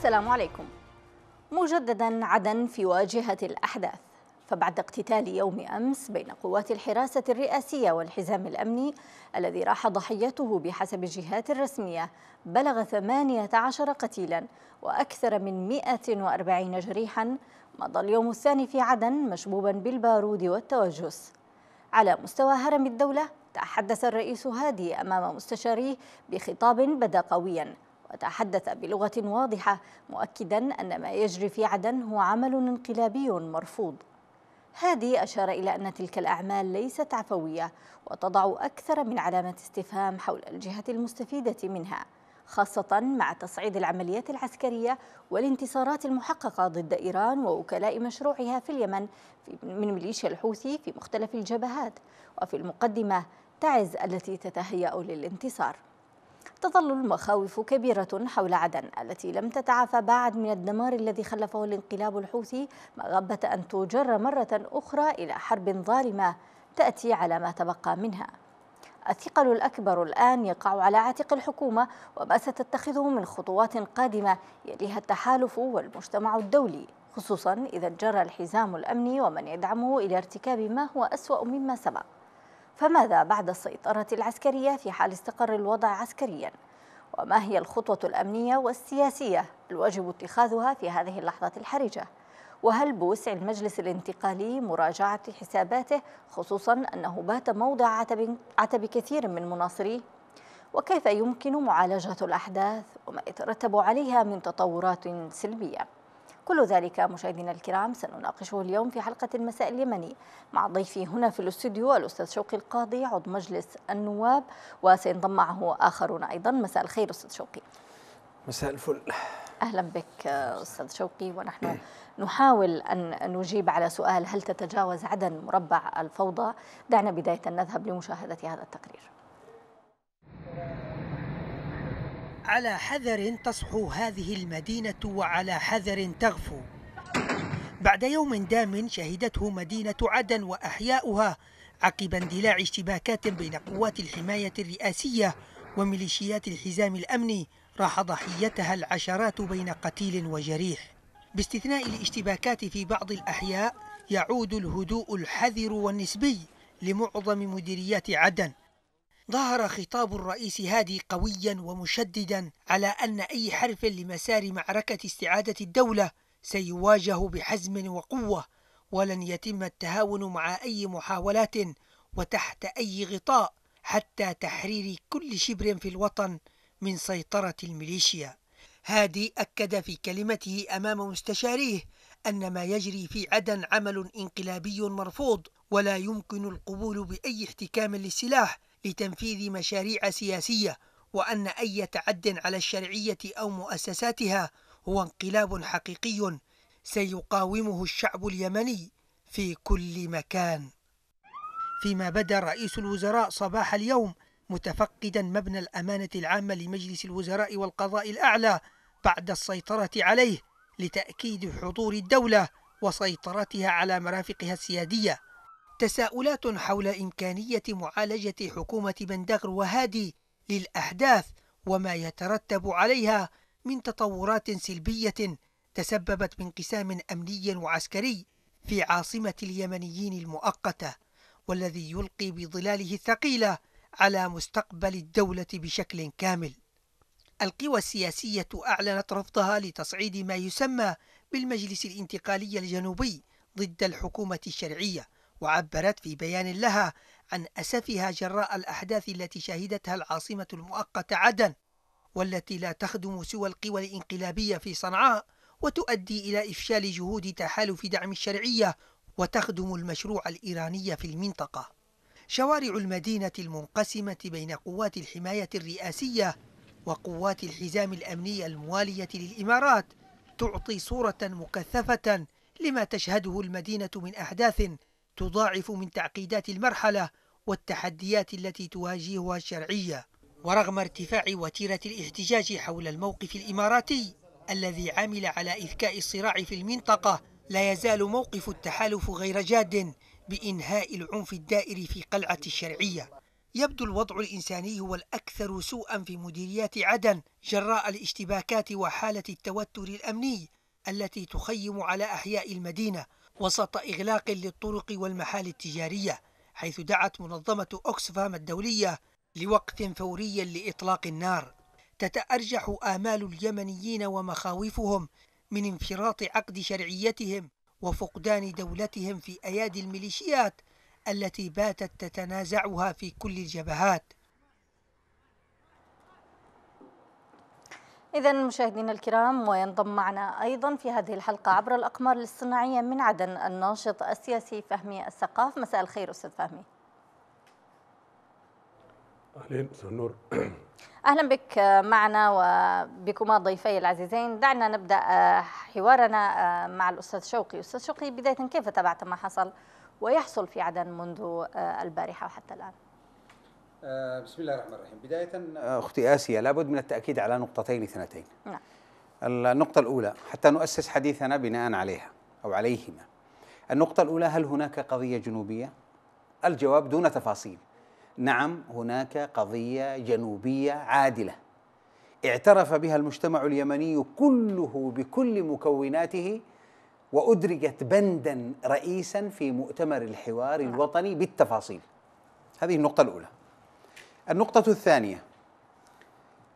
السلام عليكم مجددا عدن في واجهة الأحداث فبعد اقتتال يوم أمس بين قوات الحراسة الرئاسية والحزام الأمني الذي راح ضحيته بحسب الجهات الرسمية بلغ 18 قتيلا وأكثر من 140 جريحا مضى اليوم الثاني في عدن مشبوبا بالبارود والتوجس على مستوى هرم الدولة تحدث الرئيس هادي أمام مستشاريه بخطاب بدا قويا وتحدث بلغة واضحة مؤكدا أن ما يجري في عدن هو عمل انقلابي مرفوض هادي أشار إلى أن تلك الأعمال ليست عفوية وتضع أكثر من علامة استفهام حول الجهة المستفيدة منها خاصة مع تصعيد العمليات العسكرية والانتصارات المحققة ضد إيران ووكلاء مشروعها في اليمن من ميليشيا الحوثي في مختلف الجبهات وفي المقدمة تعز التي تتهيأ للانتصار تظل المخاوف كبيرة حول عدن التي لم تتعافى بعد من الدمار الذي خلفه الانقلاب الحوثي مغبة أن تجر مرة أخرى إلى حرب ظالمة تأتي على ما تبقى منها الثقل الأكبر الآن يقع على عاتق الحكومة وما ستتخذه من خطوات قادمة يليها التحالف والمجتمع الدولي خصوصا إذا جرى الحزام الأمني ومن يدعمه إلى ارتكاب ما هو أسوأ مما سبق فماذا بعد السيطرة العسكرية في حال استقر الوضع عسكريا؟ وما هي الخطوة الأمنية والسياسية الواجب اتخاذها في هذه اللحظة الحرجة؟ وهل بوسع المجلس الانتقالي مراجعة حساباته خصوصا أنه بات موضع عتب, عتب كثير من مناصريه؟ وكيف يمكن معالجة الأحداث وما يترتب عليها من تطورات سلبية؟ كل ذلك مشاهدينا الكرام سنناقشه اليوم في حلقة المساء اليمني مع ضيفي هنا في الاستوديو الأستاذ شوقي القاضي عضو مجلس النواب وسينضم معه آخرون أيضا مساء الخير أستاذ شوقي مساء الفل اهلا بك استاذ شوقي ونحن نحاول ان نجيب على سؤال هل تتجاوز عدن مربع الفوضى؟ دعنا بدايه نذهب لمشاهده هذا التقرير. على حذر تصحو هذه المدينة وعلى حذر تغفو بعد يوم دام شهدته مدينة عدن وأحياؤها عقب اندلاع اشتباكات بين قوات الحماية الرئاسية وميليشيات الحزام الأمني راح ضحيتها العشرات بين قتيل وجريح باستثناء الاشتباكات في بعض الأحياء يعود الهدوء الحذر والنسبي لمعظم مديريات عدن ظهر خطاب الرئيس هادي قويا ومشددا على أن أي حرف لمسار معركة استعادة الدولة سيواجه بحزم وقوة ولن يتم التهاون مع أي محاولات وتحت أي غطاء حتى تحرير كل شبر في الوطن من سيطرة الميليشيا هادي أكد في كلمته أمام مستشاريه أن ما يجري في عدن عمل انقلابي مرفوض ولا يمكن القبول بأي احتكام للسلاح لتنفيذ مشاريع سياسية وأن أي تعد على الشرعية أو مؤسساتها هو انقلاب حقيقي سيقاومه الشعب اليمني في كل مكان فيما بدا رئيس الوزراء صباح اليوم متفقدا مبنى الأمانة العامة لمجلس الوزراء والقضاء الأعلى بعد السيطرة عليه لتأكيد حضور الدولة وسيطرتها على مرافقها السيادية تساؤلات حول إمكانية معالجة حكومة بندغر وهادي للأحداث وما يترتب عليها من تطورات سلبية تسببت بانقسام أمني وعسكري في عاصمة اليمنيين المؤقتة والذي يلقي بظلاله الثقيلة على مستقبل الدولة بشكل كامل. القوى السياسية أعلنت رفضها لتصعيد ما يسمى بالمجلس الانتقالي الجنوبي ضد الحكومة الشرعية وعبرت في بيان لها عن أسفها جراء الأحداث التي شهدتها العاصمة المؤقتة عدن والتي لا تخدم سوى القوى الانقلابية في صنعاء وتؤدي إلى إفشال جهود تحالف دعم الشرعية وتخدم المشروع الإيراني في المنطقة شوارع المدينة المنقسمة بين قوات الحماية الرئاسية وقوات الحزام الأمني الموالية للإمارات تعطي صورة مكثفة لما تشهده المدينة من أحداث تضاعف من تعقيدات المرحلة والتحديات التي تواجهها الشرعية ورغم ارتفاع وتيرة الاحتجاج حول الموقف الإماراتي الذي عمل على إذكاء الصراع في المنطقة لا يزال موقف التحالف غير جاد بإنهاء العنف الدائر في قلعة الشرعية يبدو الوضع الإنساني هو الأكثر سوءا في مديريات عدن جراء الاشتباكات وحالة التوتر الأمني التي تخيم على أحياء المدينة وسط إغلاق للطرق والمحال التجارية حيث دعت منظمة أوكسفام الدولية لوقف فوري لإطلاق النار تتأرجح آمال اليمنيين ومخاوفهم من انفراط عقد شرعيتهم وفقدان دولتهم في أيادي الميليشيات التي باتت تتنازعها في كل الجبهات إذا مشاهدينا الكرام وينضم معنا أيضا في هذه الحلقة عبر الأقمار الاصطناعية من عدن الناشط السياسي فهمي السقاف مساء الخير أستاذ فهمي أهلين أستاذ نور أهلا بك معنا وبكما ضيفي العزيزين دعنا نبدأ حوارنا مع الأستاذ شوقي أستاذ شوقي بداية كيف تابعت ما حصل ويحصل في عدن منذ البارحة وحتى الآن آه، بسم الله الرحمن الرحيم بداية آه، أختي آسيا لابد من التأكيد على نقطتين اثنتين نعم. النقطة الأولى حتى نؤسس حديثنا بناء عليها أو عليهما النقطة الأولى هل هناك قضية جنوبية؟ الجواب دون تفاصيل نعم هناك قضية جنوبية عادلة اعترف بها المجتمع اليمني كله بكل مكوناته وأدرجت بندا رئيسا في مؤتمر الحوار نعم. الوطني بالتفاصيل هذه النقطة الأولى النقطة الثانية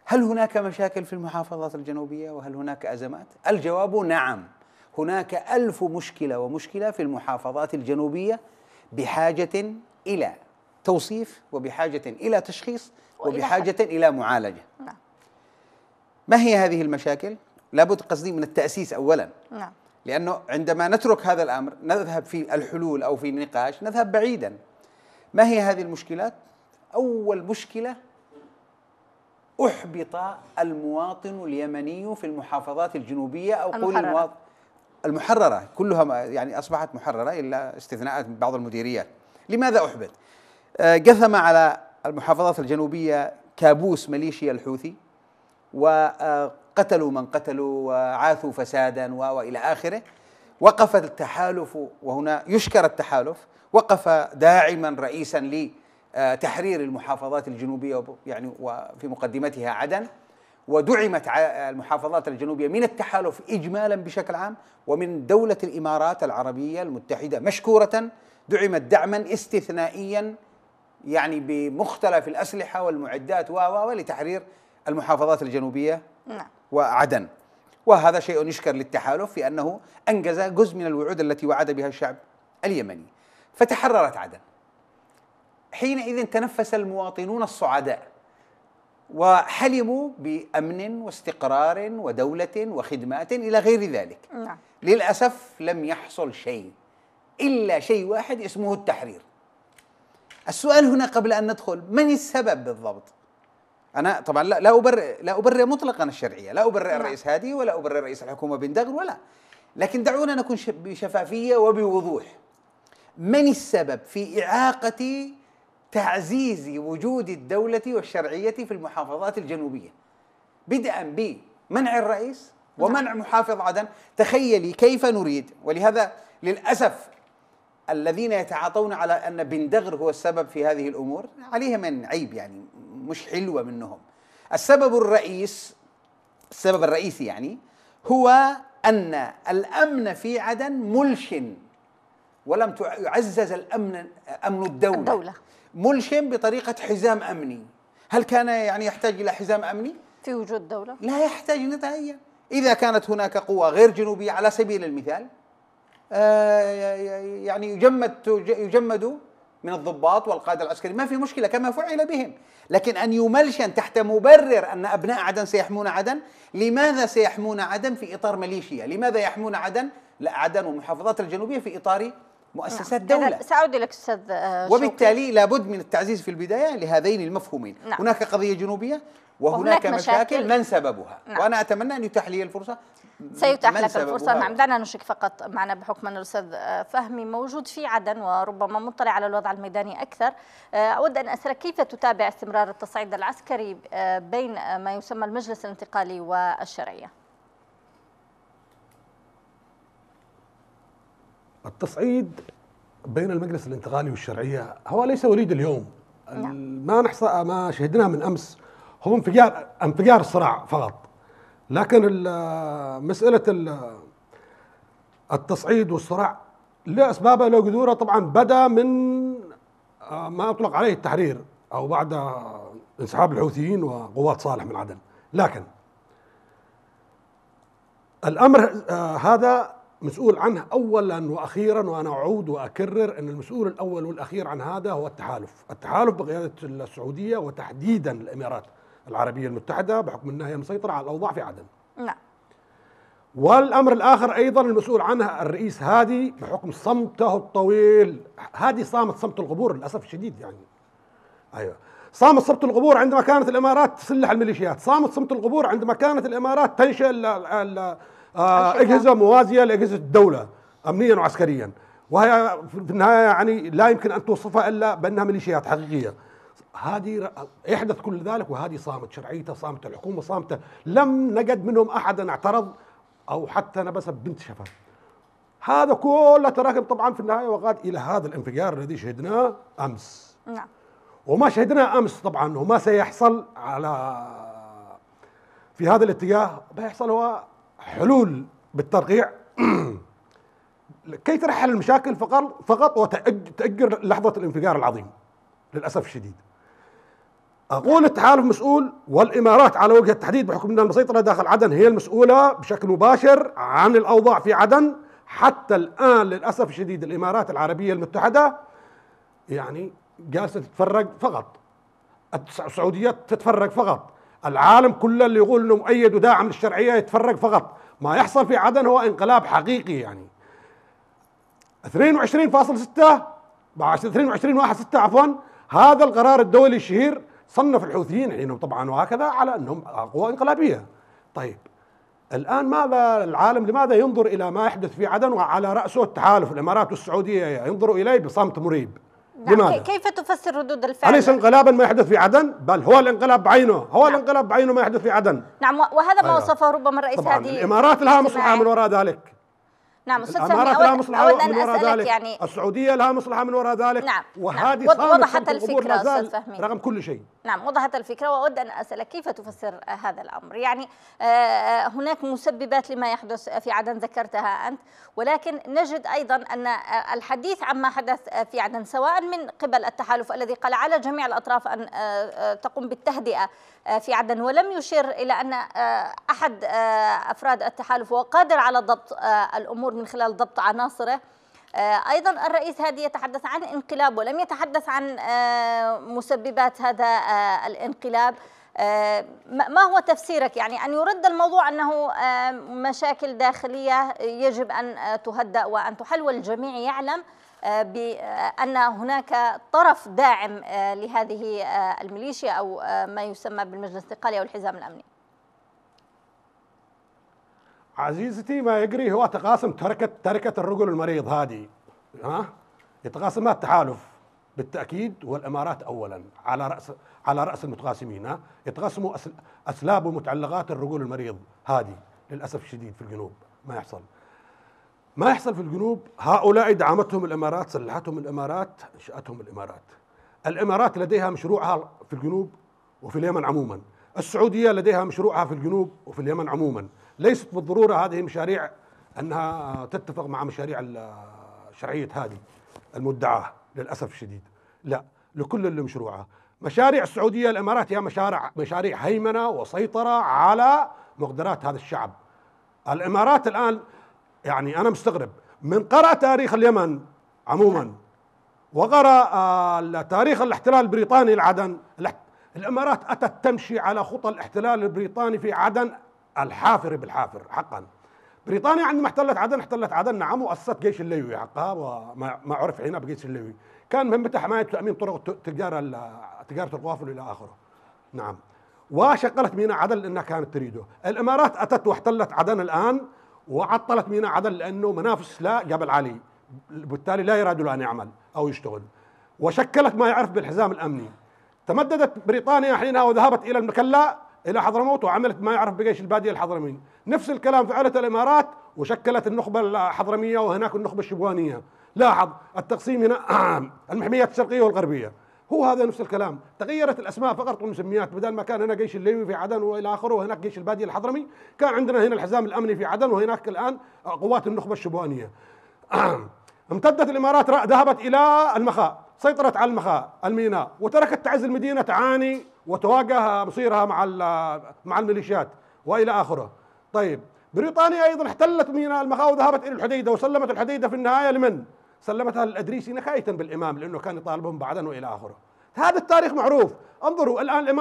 هل هناك مشاكل في المحافظات الجنوبية وهل هناك أزمات؟ الجواب نعم هناك ألف مشكلة ومشكلة في المحافظات الجنوبية بحاجة إلى توصيف وبحاجة إلى تشخيص وبحاجة إلى معالجة نعم. ما هي هذه المشاكل؟ لابد قصدي من التأسيس أولا نعم لأنه عندما نترك هذا الأمر نذهب في الحلول أو في النقاش نذهب بعيدا ما هي هذه المشكلات؟ أول مشكلة أحبط المواطن اليمني في المحافظات الجنوبية أو قول المواطن المحررة كلها يعني أصبحت محررة إلا استثناءات من بعض المديريات لماذا أحبط؟ قثم آه، على المحافظات الجنوبية كابوس ميليشيا الحوثي وقتلوا آه، من قتلوا وعاثوا فسادا وإلى آخره وقف التحالف وهنا يشكر التحالف وقف داعما رئيسا لي آه، تحرير المحافظات الجنوبية يعني وفي مقدمتها عدن ودعمت المحافظات الجنوبية من التحالف إجمالا بشكل عام ومن دولة الإمارات العربية المتحدة مشكورة دعمت دعما استثنائيا يعني بمختلف الأسلحة والمعدات و لتحرير المحافظات الجنوبية نعم. وعدن وهذا شيء يشكر للتحالف في أنه أنجز جزء من الوعود التي وعد بها الشعب اليمني فتحررت عدن حينئذ تنفس المواطنون الصعداء وحلموا بامن واستقرار ودوله وخدمات الى غير ذلك نعم. للاسف لم يحصل شيء الا شيء واحد اسمه التحرير السؤال هنا قبل ان ندخل من السبب بالضبط انا طبعا لا لا ابرر لا ابرر مطلقا الشرعيه لا ابرر نعم. الرئيس هادي ولا ابرر رئيس الحكومه بن دغر ولا لكن دعونا نكون بشفافيه وبوضوح من السبب في اعاقه تعزيز وجود الدولة والشرعية في المحافظات الجنوبية بدءا بمنع الرئيس ومنع نعم. محافظ عدن تخيلي كيف نريد ولهذا للأسف الذين يتعاطون على أن بندغر هو السبب في هذه الأمور عليهم من عيب يعني مش حلوة منهم السبب الرئيس السبب الرئيسي يعني هو أن الأمن في عدن ملشن ولم يعزز الأمن أمن الدولة, الدولة. ملشم بطريقة حزام أمني هل كان يعني يحتاج إلى حزام أمني؟ في وجود دولة لا يحتاج نهائيا إذا كانت هناك قوة غير جنوبية على سبيل المثال آه، يعني يجمد يجمد من الضباط والقادة العسكري ما في مشكلة كما فعل بهم لكن أن يملشن تحت مبرر أن أبناء عدن سيحمون عدن لماذا سيحمون عدن في إطار مليشيا لماذا يحمون عدن لا عدن ومحافظات الجنوبية في إطار مؤسسات نعم. دولة سأعود لك أستاذ آه، وبالتالي لابد من التعزيز في البداية لهذين المفهومين نعم. هناك قضية جنوبية وهناك, وهناك مشاكل, مشاكل من سببها نعم. وأنا أتمنى أن يتاح لي الفرصة سيتاح لك الفرصة نعم دعنا نشك فقط معنا بحكم أن الأستاذ آه، فهمي موجود في عدن وربما مطلع على الوضع الميداني أكثر آه، أود أن أسألك كيف تتابع استمرار التصعيد العسكري بين ما يسمى المجلس الانتقالي والشرعية التصعيد بين المجلس الانتقالي والشرعيه هو ليس وليد اليوم نعم. ما نحصى ما شهدناه من امس هو انفجار انفجار الصراع فقط لكن مساله التصعيد والصراع لاسبابه له جذوره طبعا بدا من آه، ما اطلق عليه التحرير او بعد انسحاب الحوثيين وقوات صالح من عدن لكن الامر آه، هذا مسؤول عنه اولا واخيرا وانا اعود واكرر ان المسؤول الاول والاخير عن هذا هو التحالف، التحالف بقياده السعوديه وتحديدا الامارات العربيه المتحده بحكم انها هي مسيطره على الاوضاع في عدن. نعم. والامر الاخر ايضا المسؤول عنها الرئيس هادي بحكم صمته الطويل، هادي صامت صمت الغبور للاسف الشديد يعني. ايوه. صامت صمت الغبور عندما كانت الامارات تسلح الميليشيات، صامت صمت الغبور عندما كانت الامارات تنشئ آه، اجهزه يعني. موازيه لاجهزه الدوله امنيا وعسكريا وهي في النهايه يعني لا يمكن ان توصفها الا بانها ميليشيات حقيقيه هذه يحدث كل ذلك وهذه صامت شرعيته صامت الحكومه صامته لم نجد منهم احدا اعترض او حتى نبس بنت شفه هذا كله تراكم طبعا في النهايه وقاد الى هذا الانفجار الذي شهدناه امس نعم وما شهدناه امس طبعا وما سيحصل على في هذا الاتجاه بيحصل هو حلول بالترقيع كي ترحل المشاكل فقط فقط وتأجر لحظة الانفجار العظيم للأسف الشديد أقول التحالف مسؤول والإمارات على وجه التحديد بحكم أن المسيطرة داخل عدن هي المسؤولة بشكل مباشر عن الأوضاع في عدن حتى الآن للأسف الشديد الإمارات العربية المتحدة يعني جالسة تتفرج فقط السعودية تتفرج فقط العالم كله اللي يقول انه مؤيد وداعم للشرعيه يتفرق فقط ما يحصل في عدن هو انقلاب حقيقي يعني 22.6 مع 22.1.6 عفوا هذا القرار الدولي الشهير صنف الحوثيين حينهم طبعا وهكذا على انهم قوى انقلابيه طيب الان ماذا العالم لماذا ينظر الى ما يحدث في عدن وعلى راسه التحالف الامارات والسعوديه ينظر اليه بصمت مريب نعم، لماذا؟ كيف تفسر ردود الفعل؟ أليس انقلابا ما يحدث في عدن؟ بل هو الانقلاب بعينه، هو نعم. الانقلاب بعينه ما يحدث في عدن نعم وهذا ما أيوة. وصفه ربما الرئيس طبعا هذه الإمارات لها مصلحة من وراء ذلك نعم استاذ سامي الامارات لها مصلحه أود من وراء ذلك يعني السعوديه لها مصلحه من وراء ذلك نعم, نعم. وهذه نعم. وضحت الفكره استاذ فهمي رغم كل شيء نعم وضحت الفكرة وأود أن أسألك كيف تفسر هذا الأمر يعني آه، آه، هناك مسببات لما يحدث في عدن ذكرتها أنت ولكن نجد أيضا أن آه، الحديث عما حدث في عدن سواء من قبل التحالف الذي قال على جميع الأطراف أن تقوم بالتهدئة في عدن ولم يشير إلى أن أحد أفراد التحالف هو قادر على ضبط الأمور من خلال ضبط عناصره آه، أيضا الرئيس هادي يتحدث عن انقلاب ولم يتحدث عن آه، مسببات هذا آه، الانقلاب ما هو تفسيرك يعني أن يرد الموضوع أنه مشاكل داخلية يجب أن تهدأ وأن تحل والجميع يعلم بأن هناك طرف داعم لهذه الميليشيا أو ما يسمى بالمجلس الانتقالي أو الحزام الأمني عزيزتي ما يجري هو تقاسم تركة تركة الرجل المريض هذه ها يتقاسمها التحالف بالتأكيد والإمارات أولا على رأس على رأس المتقاسمين ها يتقاسموا أسلاب ومتعلقات الرجل المريض هذه للأسف الشديد في الجنوب ما يحصل ما يحصل في الجنوب هؤلاء دعمتهم الإمارات سلحتهم الإمارات أنشأتهم الإمارات الإمارات لديها مشروعها في الجنوب وفي اليمن عموما السعودية لديها مشروعها في الجنوب وفي اليمن عموما ليست بالضروره هذه المشاريع انها تتفق مع مشاريع شرعيه هذه المدعاه للاسف الشديد لا لكل اللي مشروعه مشاريع السعوديه الامارات هي مشاريع مشاريع هيمنه وسيطره على مقدرات هذا الشعب الامارات الان يعني انا مستغرب من قرا تاريخ اليمن عموما وقرا آه، تاريخ الاحتلال البريطاني لعدن الامارات اتت تمشي على خطى الاحتلال البريطاني في عدن الحافر بالحافر حقا بريطانيا عندما احتلت عدن احتلت عدن نعم واسست جيش الليوي حقها وما عرف هنا بجيش الليوي كان مهمته حمايه تامين طرق التجاره تجاره القوافل الى اخره نعم وشغلت ميناء عدن لانها كانت تريده الامارات اتت واحتلت عدن الان وعطلت ميناء عدن لانه منافس لجبل علي بالتالي لا يراد له ان يعمل او يشتغل وشكلت ما يعرف بالحزام الامني تمددت بريطانيا حينها وذهبت الى المكلا الى حضرموت وعملت ما يعرف بجيش الباديه الحضرمي نفس الكلام فعلته الامارات وشكلت النخبه الحضرميه وهناك النخبه الشبوانيه لاحظ التقسيم هنا المحميات الشرقيه والغربيه هو هذا نفس الكلام تغيرت الاسماء فقط والمسميات بدل ما كان هنا جيش الليبي في عدن والى اخره وهناك جيش الباديه الحضرمي كان عندنا هنا الحزام الامني في عدن وهناك الان قوات النخبه الشبوانيه امتدت الامارات ذهبت الى المخاء سيطرت على المخا الميناء وتركت تعز المدينة تعاني وتواجه مصيرها مع مع الميليشيات والى اخره. طيب بريطانيا ايضا احتلت ميناء المخا وذهبت الى الحديده وسلمت الحديده في النهايه لمن؟ سلمتها للادريسي نهايه بالامام لانه كان يطالبهم بعدن والى اخره. هذا التاريخ معروف، انظروا الان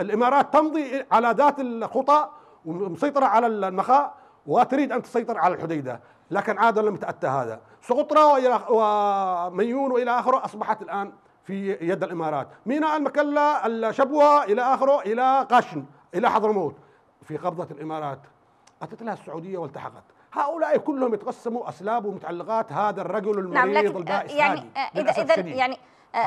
الامارات تمضي على ذات الخطى ومسيطره على المخا وتريد ان تسيطر على الحديده، لكن عاد لم تأتى هذا سقطرى وميون والى اخره اصبحت الان في يد الامارات ميناء المكلا الشبوه الى اخره الى قشن الى حضرموت في قبضه الامارات اتت لها السعوديه والتحقت هؤلاء كلهم يتقسموا اسلاب ومتعلقات هذا الرجل نعم، المريض نعم لكن آه، البائس يعني آه، اذا اذا يعني آه،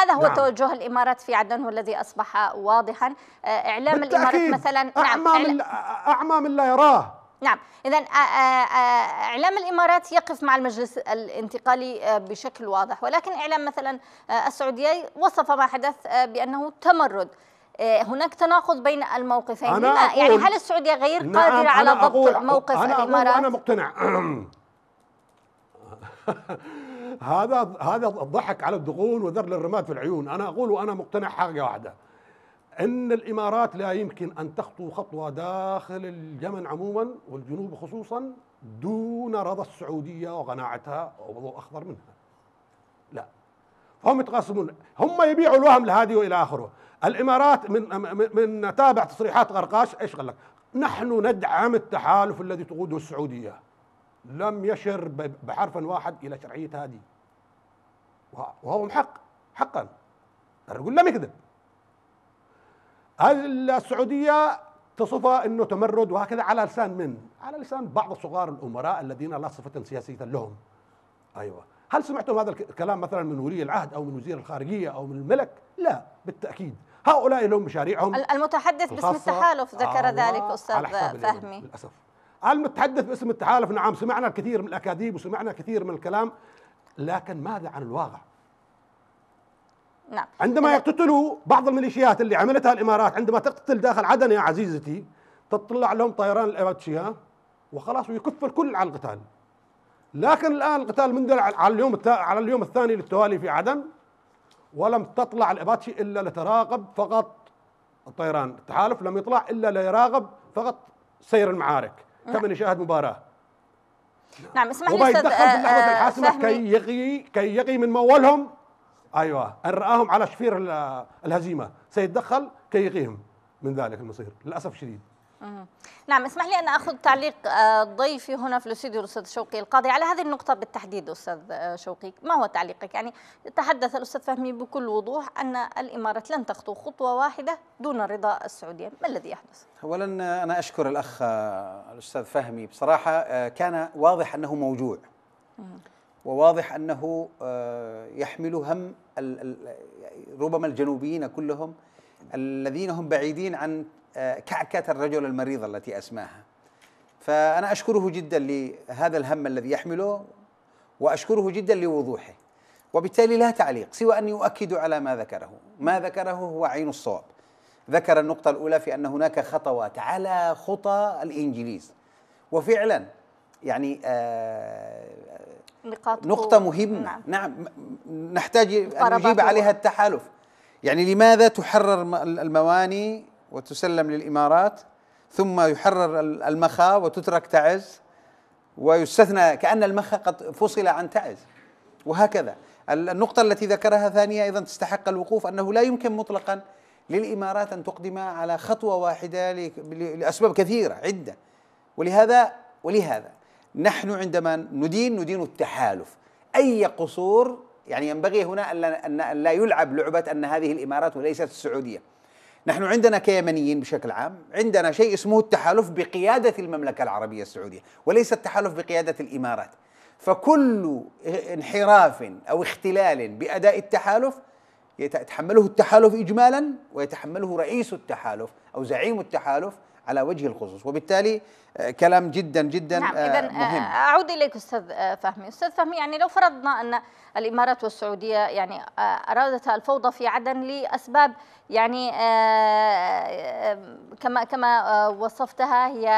هذا هو نعم. توجه الامارات في عدن هو الذي اصبح واضحا اعلام الامارات مثلا نعم اعمى من اعمى من لا يراه نعم اذا اعلام الامارات يقف مع المجلس الانتقالي بشكل واضح ولكن اعلام مثلا السعوديه وصف ما حدث بانه تمرد هناك تناقض بين الموقفين أنا يعني أقول يعني هل السعوديه غير نعم قادره على ضبط موقف أنا الامارات انا مقتنع هذا هذا الضحك على الدقون وذر الرماد في العيون انا اقول وانا مقتنع حاجه واحده ان الامارات لا يمكن ان تخطو خطوه داخل اليمن عموما والجنوب خصوصا دون رضا السعوديه وقناعتها وضوء اخضر منها لا فهم يتقاسمون هم يبيعوا الوهم لهذه والى اخره الامارات من من تابع تصريحات غرقاش ايش قال لك؟ نحن ندعم التحالف الذي تقوده السعوديه لم يشر بحرف واحد الى شرعيه هذه وهو حق حقا أقول لم يكذب السعودية تصفها أنه تمرد وهكذا على لسان من؟ على لسان بعض صغار الأمراء الذين لا صفة سياسية لهم أيوة هل سمعتم هذا الكلام مثلا من ولي العهد أو من وزير الخارجية أو من الملك؟ لا بالتأكيد هؤلاء لهم مشاريعهم المتحدث باسم التحالف ذكر آه، ذلك أستاذ فهمي للأسف المتحدث باسم التحالف نعم سمعنا الكثير من الأكاذيب وسمعنا كثير من الكلام لكن ماذا عن الواقع؟ نعم عندما يقتتلوا بعض الميليشيات اللي عملتها الامارات عندما تقتتل داخل عدن يا عزيزتي تطلع لهم طيران الاباتشيا وخلاص ويكف الكل على القتال لكن الان القتال من على اليوم على اليوم الثاني للتوالي في عدن ولم تطلع الاباتشي الا لتراقب فقط الطيران التحالف لم يطلع الا ليراقب فقط سير المعارك نعم. كمن يشاهد مباراه نعم اسمح لي استاذ في اللحظه آه، آه، الحاسمه كي يقي كي يقي من مولهم ايوه ان راهم على شفير الهزيمه سيتدخل كي يقيهم من ذلك المصير للاسف الشديد نعم اسمح لي ان اخذ تعليق آه، ضيفي هنا في الاستوديو الاستاذ شوقي القاضي على هذه النقطه بالتحديد استاذ آه، شوقي ما هو تعليقك يعني تحدث الاستاذ فهمي بكل وضوح ان الامارات لن تخطو خطوه واحده دون رضا السعوديه ما الذي يحدث اولا آه، انا اشكر الاخ الاستاذ فهمي بصراحه كان واضح انه موجوع وواضح انه آه، يحمل هم ربما الجنوبيين كلهم الذين هم بعيدين عن آه، كعكه الرجل المريض التي اسماها. فانا اشكره جدا لهذا الهم الذي يحمله واشكره جدا لوضوحه. وبالتالي لا تعليق سوى ان يؤكد على ما ذكره، ما ذكره هو عين الصواب. ذكر النقطه الاولى في ان هناك خطوات على خطى الانجليز. وفعلا يعني آه، نقاط نقطة مهمة نعم, نعم. نحتاج أن نجيب عليها التحالف يعني لماذا تحرر المواني وتسلم للإمارات ثم يحرر المخا وتترك تعز ويستثنى كأن المخا قد فصل عن تعز وهكذا النقطة التي ذكرها ثانية أيضا تستحق الوقوف أنه لا يمكن مطلقا للإمارات أن تقدم على خطوة واحدة لأسباب كثيرة عدة ولهذا ولهذا نحن عندما ندين ندين التحالف أي قصور يعني ينبغي هنا أن لا يلعب لعبة أن هذه الإمارات وليست السعودية نحن عندنا كيمنيين بشكل عام عندنا شيء اسمه التحالف بقيادة المملكة العربية السعودية وليس التحالف بقيادة الإمارات فكل انحراف أو اختلال بأداء التحالف يتحمله التحالف إجمالا ويتحمله رئيس التحالف أو زعيم التحالف على وجه الخصوص وبالتالي آه، كلام جدا جدا نعم آه، إذن آه، مهم أعود إليك أستاذ فهمي أستاذ فهمي يعني لو فرضنا أن الإمارات والسعودية يعني أرادت الفوضى في عدن لأسباب يعني كما كما وصفتها هي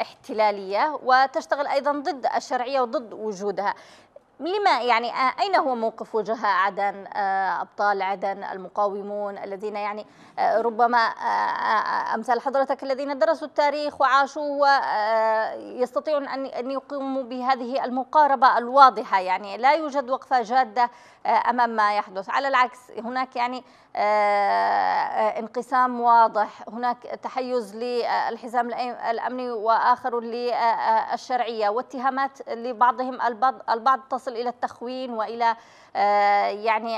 احتلالية وتشتغل أيضا ضد الشرعية وضد وجودها لما يعني آه، أين هو موقف وجهاء عدن آه، أبطال عدن المقاومون الذين يعني آه، ربما أمثال حضرتك الذين درسوا التاريخ وعاشوا يستطيعون أن ان يقوموا بهذه المقاربة الواضحة يعني لا يوجد وقفة جادة أمام ما يحدث على العكس هناك يعني آه، آه، انقسام واضح هناك تحيز للحزام الأمني وآخر للشرعية واتهامات لبعضهم البعض, البعض تصل إلى التخوين وإلى آه، يعني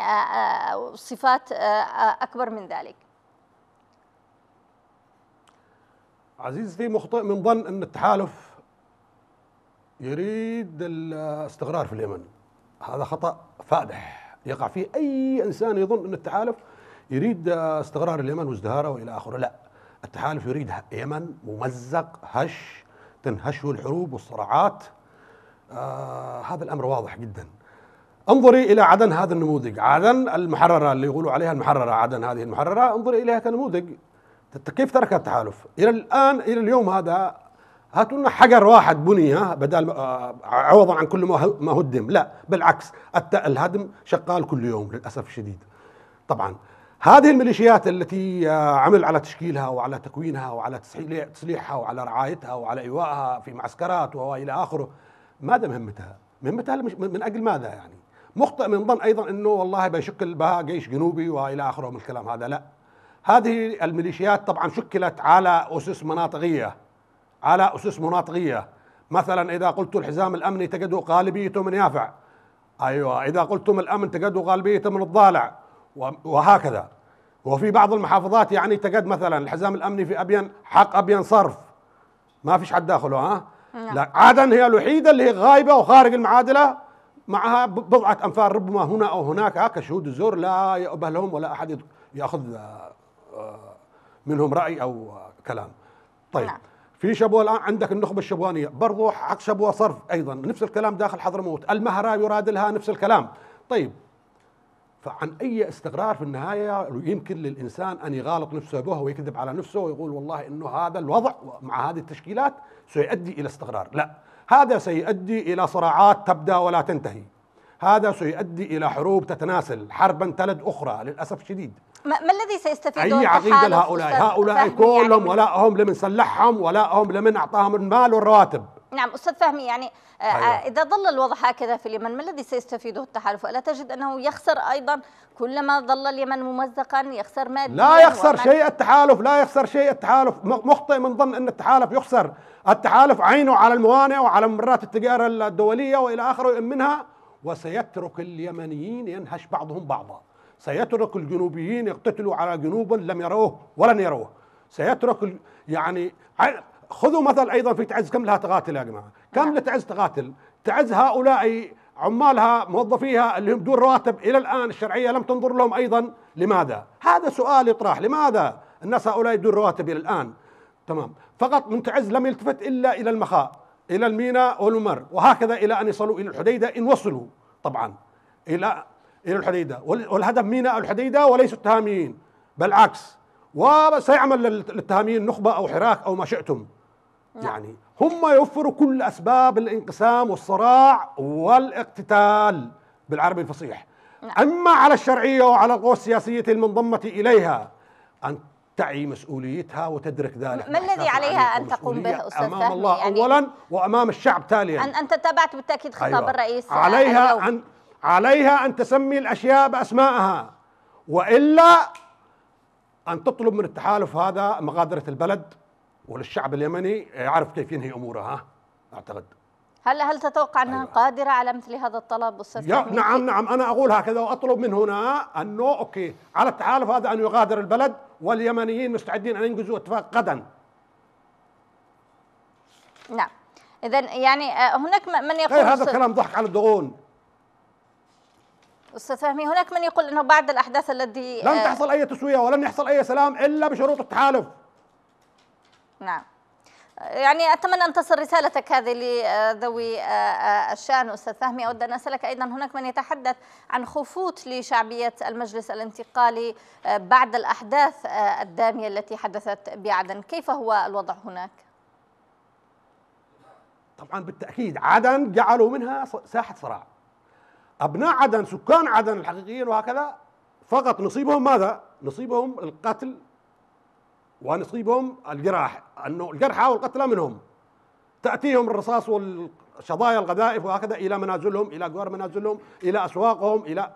صفات أكبر من ذلك عزيزتي مخطئ من ظن أن التحالف يريد الاستقرار في اليمن هذا خطأ فادح يقع فيه أي إنسان يظن أن التحالف يريد استقرار اليمن وازدهاره والى اخره لا التحالف يريد يمن ممزق هش تنهشه الحروب والصراعات آه هذا الامر واضح جدا انظري الى عدن هذا النموذج عدن المحرره اللي يقولوا عليها المحرره عدن هذه المحرره انظري اليها كنموذج كيف ترك التحالف الى الان الى اليوم هذا هاتوا لنا حجر واحد بني بدل آه، عوضا عن كل ما هدم لا بالعكس الهدم شغال كل يوم للاسف الشديد طبعا هذه الميليشيات التي آه، عمل على تشكيلها وعلى تكوينها وعلى تصليحها وعلى رعايتها وعلى إيوائها في معسكرات وإلى آخره ماذا مهمتها؟ مهمتها من أجل ماذا يعني؟ مخطئ من ظن أيضا أنه والله بيشكل بها جيش جنوبي وإلى آخره من الكلام هذا لا هذه الميليشيات طبعا شكلت على أسس مناطقية على أسس مناطقية مثلا إذا قلت الحزام الأمني تجدوا غالبيته من يافع أيوة إذا قلتم الأمن تجدوا غالبيته من الضالع وهكذا وفي بعض المحافظات يعني تجد مثلا الحزام الامني في ابين حق ابين صرف ما فيش حد داخله ها نعم. لا عدن هي الوحيده اللي هي غايبه وخارج المعادله معها بضعه انفار ربما هنا او هناك كشهود الزور لا يؤبه لهم ولا احد ياخذ آه، آه، منهم راي او كلام طيب نعم. في شبوه الان عندك النخبه الشبوانيه برضو حق شبوه صرف ايضا نفس الكلام داخل حضرموت المهره يراد لها نفس الكلام طيب فعن اي استقرار في النهايه يمكن للانسان ان يغالط نفسه به ويكذب على نفسه ويقول والله انه هذا الوضع مع هذه التشكيلات سيؤدي الى استقرار، لا، هذا سيؤدي الى صراعات تبدا ولا تنتهي. هذا سيؤدي الى حروب تتناسل، حربا تلد اخرى للاسف الشديد. ما, ما الذي سيستفيدون اي عقيده لهؤلاء، هؤلاء كلهم يعني ولاءهم لمن سلحهم، ولاءهم لمن اعطاهم المال والرواتب. نعم أستاذ فهمي يعني آه، آه، أيوة. إذا ظل الوضع هكذا في اليمن ما الذي سيستفيده التحالف ألا تجد أنه يخسر أيضا كلما ظل اليمن ممزقا يخسر ماديا لا يخسر شيء التحالف لا يخسر شيء التحالف مخطئ من ظن أن التحالف يخسر التحالف عينه على الموانئ وعلى ممرات التجارة الدولية وإلى آخره منها وسيترك اليمنيين ينهش بعضهم بعضا سيترك الجنوبيين يقتتلوا على جنوب لم يروه ولن يروه سيترك يعني خذوا مثل ايضا في تعز كم لها تقاتل يا جماعه كم نعم. لتعز تقاتل تعز هؤلاء عمالها موظفيها اللي هم دون رواتب الى الان الشرعيه لم تنظر لهم ايضا لماذا هذا سؤال يطرح لماذا الناس هؤلاء دون رواتب الى الان تمام فقط من تعز لم يلتفت الا الى المخاء الى الميناء والممر وهكذا الى ان يصلوا الى الحديده ان وصلوا طبعا الى الى الحديده والهدف ميناء الحديده وليس التهاميين بالعكس وسيعمل للتهاميين نخبه او حراك او ما شئتم نعم. يعني هم يوفروا كل اسباب الانقسام والصراع والاقتتال بالعربي الفصيح نعم. اما على الشرعيه وعلى القوى السياسيه المنضمه اليها ان تعي مسؤوليتها وتدرك ذلك ما الذي عليها أن تقوم به أستاذ أمام الله يعني أولا وأمام الشعب تاليا أن أنت تابعت بالتأكيد خطاب أيوة الرئيس عليها اليوم. أن عليها أن تسمي الأشياء بأسمائها وإلا أن تطلب من التحالف هذا مغادرة البلد وللشعب اليمني آه، يعرف كيف ينهي اموره ها اعتقد هل هل تتوقع انها أيوة. قادره على مثل هذا الطلب استاذ نعم نعم انا اقول هكذا واطلب من هنا انه اوكي على التحالف هذا ان يغادر البلد واليمنيين مستعدين ان ينجزوا اتفاق غدا نعم اذا يعني آه، هناك من يقول هذا الكلام ضحك على الدغون استاذ فهمي هناك من يقول انه بعد الاحداث التي لن آه، تحصل اي تسويه ولن يحصل اي سلام الا بشروط التحالف نعم يعني أتمنى أن تصل رسالتك هذه لذوي آه، آه، الشأن أستاذ فهمي أود أن أسألك أيضا هناك من يتحدث عن خفوت لشعبية المجلس الانتقالي آه، بعد الأحداث الدامية التي حدثت بعدن كيف هو الوضع هناك؟ طبعا بالتأكيد عدن جعلوا منها ساحة صراع أبناء عدن سكان عدن الحقيقيين وهكذا فقط نصيبهم ماذا؟ نصيبهم القتل ونصيبهم الجراح أنه الجرحى والقتلى منهم تأتيهم الرصاص والشظايا الغذائف وهكذا إلى منازلهم إلى جوار منازلهم إلى أسواقهم إلى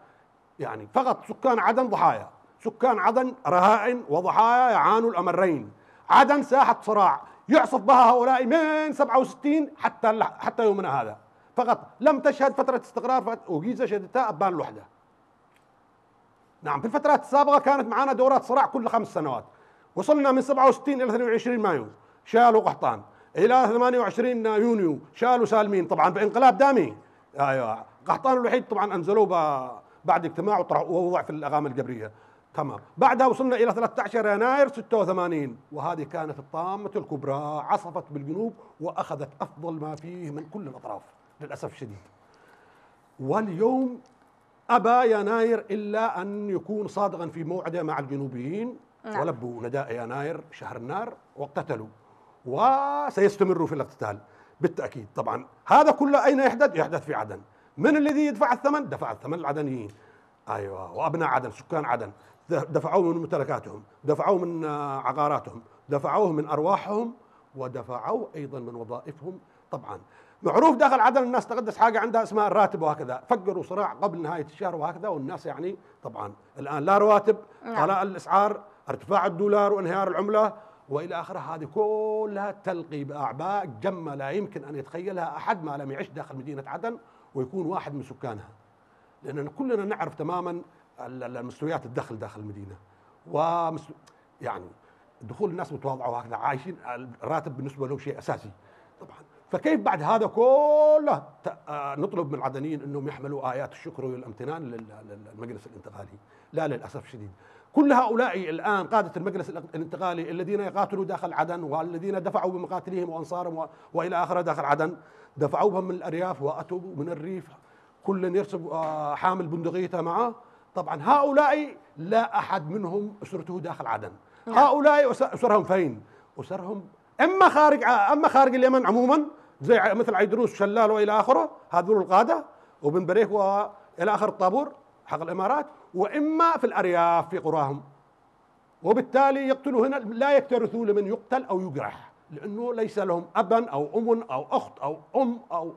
يعني فقط سكان عدن ضحايا سكان عدن رهائن وضحايا يعانوا الأمرين عدن ساحة صراع يعصف بها هؤلاء من 67 حتى حتى يومنا هذا فقط لم تشهد فترة استقرار وجيزة شهدتها أبان الوحدة نعم في الفترات السابقة كانت معنا دورات صراع كل خمس سنوات وصلنا من 67 الى 22 مايو شالوا قحطان الى 28 يونيو شالوا سالمين طبعا بانقلاب دامي ايوه قحطان الوحيد طبعا انزلوه بعد اجتماع ووضع في الاغامه الجبريه تمام بعدها وصلنا الى 13 يناير 86 وهذه كانت الطامه الكبرى عصفت بالجنوب واخذت افضل ما فيه من كل الاطراف للاسف الشديد واليوم ابى يناير الا ان يكون صادقا في موعده مع الجنوبيين نعم. ولبوا نداء يناير شهر النار وقتلوا وسيستمروا في الاقتتال بالتاكيد طبعا هذا كله اين يحدث؟ يحدث في عدن من الذي يدفع الثمن؟ دفع الثمن العدنيين ايوه وابناء عدن سكان عدن دفعوه من ممتلكاتهم دفعوه من آه، عقاراتهم دفعوه من ارواحهم ودفعوه ايضا من وظائفهم طبعا معروف داخل عدن الناس تقدس حاجه عندها اسمها الراتب وهكذا فقروا صراع قبل نهايه الشهر وهكذا والناس يعني طبعا الان لا رواتب نعم. ولا الاسعار ارتفاع الدولار وانهيار العملة وإلى آخره هذه كلها تلقي بأعباء جمة لا يمكن أن يتخيلها أحد ما لم يعش داخل مدينة عدن ويكون واحد من سكانها لأننا كلنا نعرف تماما مستويات الدخل داخل المدينة ومس يعني دخول الناس متواضعة وهكذا عايشين الراتب بالنسبة لهم شيء أساسي طبعا فكيف بعد هذا كله آه، نطلب من العدنيين انهم يحملوا ايات الشكر والامتنان للمجلس الانتقالي لا للاسف الشديد كل هؤلاء الآن قادة المجلس الانتقالي الذين يقاتلوا داخل عدن والذين دفعوا بمقاتليهم وأنصارهم وإلى آخره داخل عدن دفعوا بهم من الأرياف وأتوا من الريف كل يرسب آه، حامل بندقيته معه طبعا هؤلاء لا أحد منهم أسرته داخل عدن نعم. هؤلاء أسرهم فين؟ أسرهم إما خارج أما خارج اليمن عموما زي مثل عيدروس شلال وإلى آخره هذول القادة وبن بريك وإلى آخر الطابور حق الامارات واما في الارياف في قراهم وبالتالي يقتلوا هنا لا يكترثوا لمن يقتل او يجرح لانه ليس لهم ابا او ام او اخت او ام او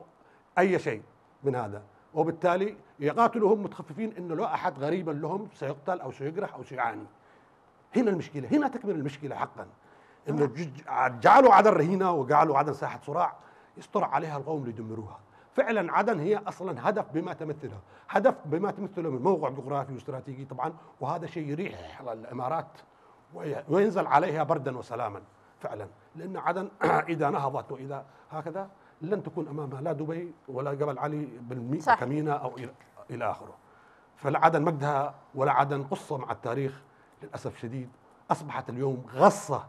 اي شيء من هذا وبالتالي يقاتلهم متخففين انه لو احد غريبا لهم سيقتل او سيجرح او سيعاني هنا المشكله هنا تكمن المشكله حقا انه نعم. جعلوا عدن رهينه وجعلوا عدن ساحه صراع يسطر عليها القوم ليدمروها فعلا عدن هي اصلا هدف بما تمثله هدف بما تمثله من موقع جغرافي واستراتيجي طبعا وهذا شيء يريح الامارات وينزل عليها بردا وسلاما فعلا لان عدن اذا نهضت واذا هكذا لن تكون امامها لا دبي ولا جبل علي بالمئة كمينه او الى اخره فلا عدن مجدها ولا عدن قصه مع التاريخ للاسف شديد اصبحت اليوم غصه